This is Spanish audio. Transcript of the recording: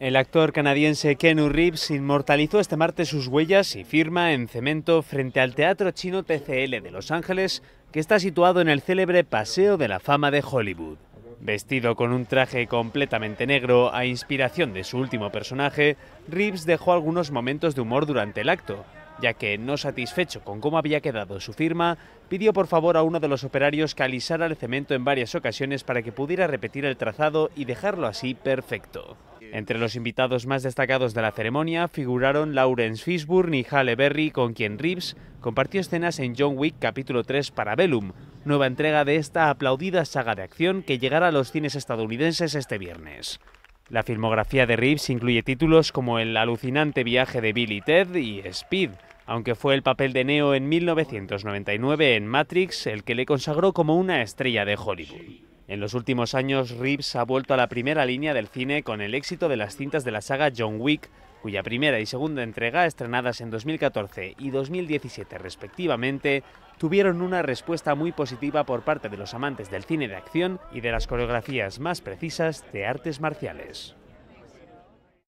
El actor canadiense Kenu Reeves inmortalizó este martes sus huellas y firma en cemento frente al Teatro Chino TCL de Los Ángeles, que está situado en el célebre Paseo de la Fama de Hollywood. Vestido con un traje completamente negro a inspiración de su último personaje, Reeves dejó algunos momentos de humor durante el acto, ya que, no satisfecho con cómo había quedado su firma, pidió por favor a uno de los operarios que alisara el cemento en varias ocasiones para que pudiera repetir el trazado y dejarlo así perfecto. Entre los invitados más destacados de la ceremonia figuraron Laurence Fishburne y Halle Berry, con quien Reeves compartió escenas en John Wick capítulo 3 para Bellum, nueva entrega de esta aplaudida saga de acción que llegará a los cines estadounidenses este viernes. La filmografía de Reeves incluye títulos como El alucinante viaje de Billy Ted y Speed, aunque fue el papel de Neo en 1999 en Matrix el que le consagró como una estrella de Hollywood. En los últimos años, Reeves ha vuelto a la primera línea del cine con el éxito de las cintas de la saga John Wick, cuya primera y segunda entrega, estrenadas en 2014 y 2017 respectivamente, tuvieron una respuesta muy positiva por parte de los amantes del cine de acción y de las coreografías más precisas de artes marciales.